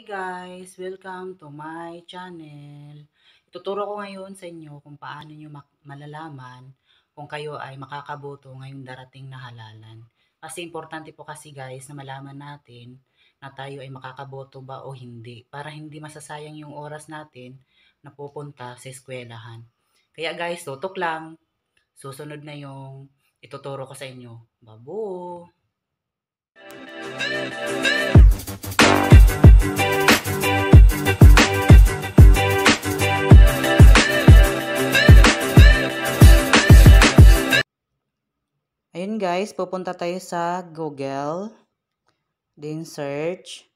Hey guys! Welcome to my channel. Ituturo ko ngayon sa inyo kung paano nyo malalaman kung kayo ay makakaboto ngayong darating na halalan. Kasi importante po kasi guys na malaman natin na tayo ay makakaboto ba o hindi para hindi masasayang yung oras natin na pupunta sa eskwelahan. Kaya guys, tutok lang. Susunod na yung ituturo ko sa inyo. Babo! Ayun guys, pupunta tayo sa Google. Then search.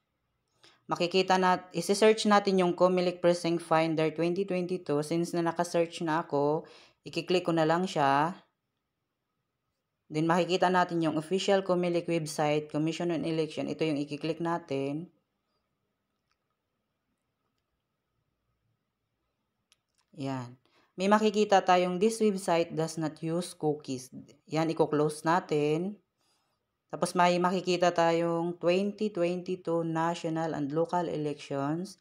Makikita natin, isi-search natin yung Comelec Precinct Finder 2022. Since na naka-search na ako, i-click ko na lang siya. Then makikita natin yung official Comelec website, Commission on Election. Ito yung i-click natin. Yan. May makikita tayong this website does not use cookies. Yan, i-close natin. Tapos may makikita tayong 2022 national and local elections,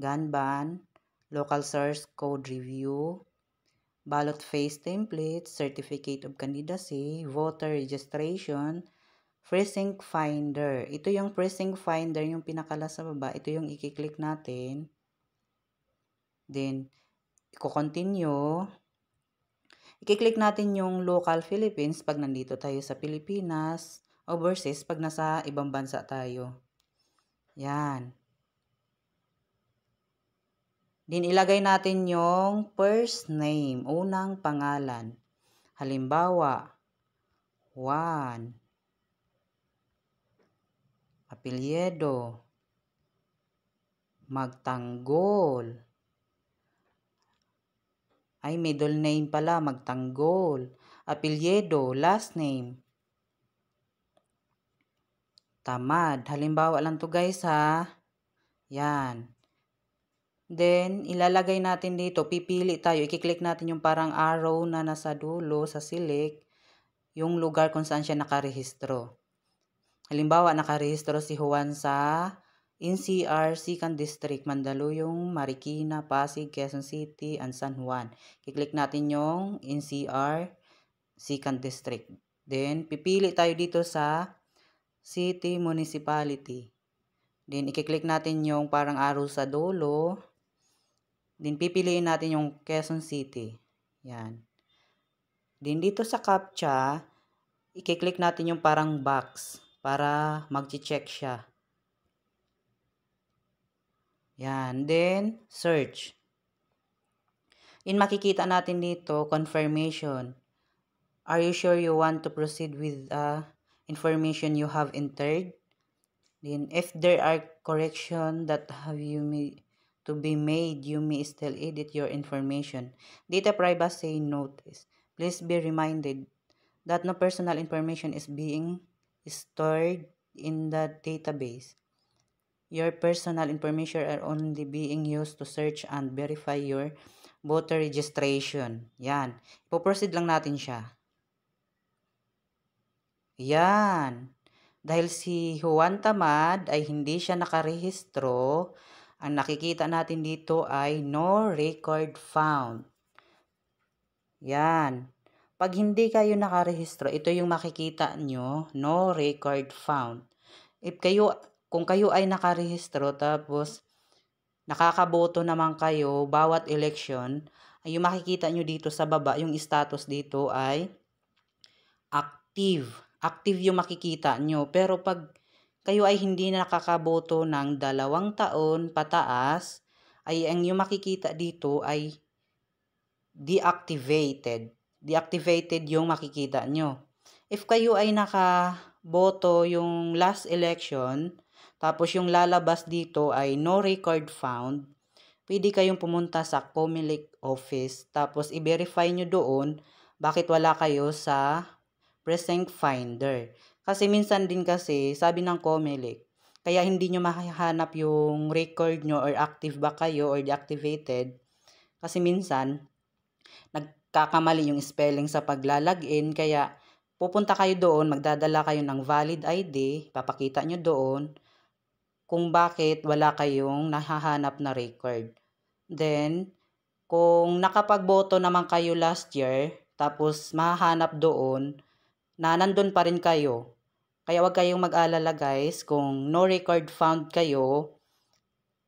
gun ban, local source code review, ballot face template, certificate of candidacy, voter registration, precinct finder. Ito yung precinct finder, yung pinakala sa baba. Ito yung i-click natin. Then, i-continue. I-click natin yung local Philippines pag nandito tayo sa Pilipinas overseas pag nasa ibang bansa tayo. Yan. Din ilagay natin yung first name, unang pangalan. Halimbawa, Juan. Apelyedo. Magtanggol. Ay, middle name pala, magtanggol. Apelyedo, last name. Tamad. Halimbawa lang to guys ha. Yan. Then, ilalagay natin dito, pipili tayo, I-click natin yung parang arrow na nasa dulo sa silik, yung lugar kung saan siya nakarehistro. Halimbawa, nakarehistro si Juan sa NCR, Sikan District, Mandaluyong, Marikina, Pasig, Quezon City, and San Juan. Kiklik natin yung NCR, Sikan District. Then, pipili tayo dito sa City Municipality. Then, ikiklik natin yung parang arrow sa dulo. Then, pipiliin natin yung Quezon City. Yan. Then, dito sa CAPTCHA, ikiklik natin yung parang box para mag-check siya. Yan. Then, search. In makikita natin dito, confirmation. Are you sure you want to proceed with the uh, information you have entered? Then, if there are correction that have you made, to be made, you may still edit your information. Data privacy notice. Please be reminded that no personal information is being stored in the database. Your personal information are only being used to search and verify your voter registration. Yan. Ipoproceed lang natin siya. Yan. Dahil si Juan Tamad ay hindi siya nakarehistro, ang nakikita natin dito ay no record found. Yan. Pag hindi kayo nakarehistro, ito yung makikita nyo, no record found. If kayo kung kayo ay nakarehistro tapos nakakaboto naman kayo bawat election, ay yung makikita nyo dito sa baba, yung status dito ay active. Active yung makikita nyo. Pero pag kayo ay hindi na nakakaboto ng dalawang taon pataas, ay ang yung makikita dito ay deactivated. Deactivated yung makikita nyo. If kayo ay nakaboto yung last election, tapos yung lalabas dito ay no record found. Pwede kayong pumunta sa Comelec office tapos i-verify nyo doon bakit wala kayo sa precinct finder. Kasi minsan din kasi sabi ng Comelec, kaya hindi nyo mahahanap yung record nyo or active ba kayo or deactivated. Kasi minsan, nagkakamali yung spelling sa paglalagin. Kaya pupunta kayo doon, magdadala kayo ng valid ID, papakita nyo doon kung bakit wala kayong nahahanap na record. Then, kung nakapagboto naman kayo last year, tapos mahanap doon na nandun pa rin kayo. Kaya wag kayong mag-alala guys kung no record found kayo,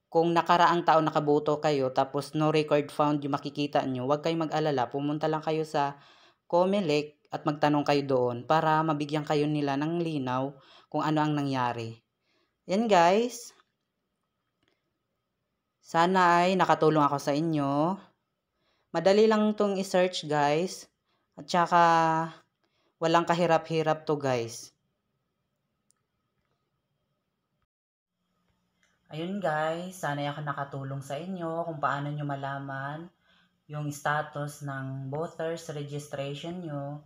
kung nakaraang taon nakaboto kayo tapos no record found yung makikita nyo, wag kayong mag-alala. Pumunta lang kayo sa Comelec at magtanong kayo doon para mabigyan kayo nila ng linaw kung ano ang nangyari. Yan guys. Sana ay nakatulong ako sa inyo. Madali lang itong i-search guys. At saka walang kahirap-hirap to guys. Ayun guys, sana ako nakatulong sa inyo kung paano nyo malaman yung status ng voter's registration nyo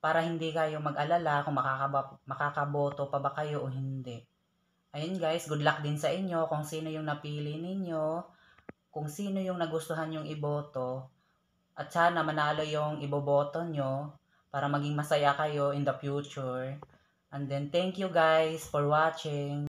para hindi kayo mag-alala kung makakaba, makakaboto pa ba kayo o hindi. Ayun guys, good luck din sa inyo kung sino yung napili ninyo, kung sino yung nagustuhan yung iboto, at sana manalo yung iboboto nyo para maging masaya kayo in the future. And then thank you guys for watching.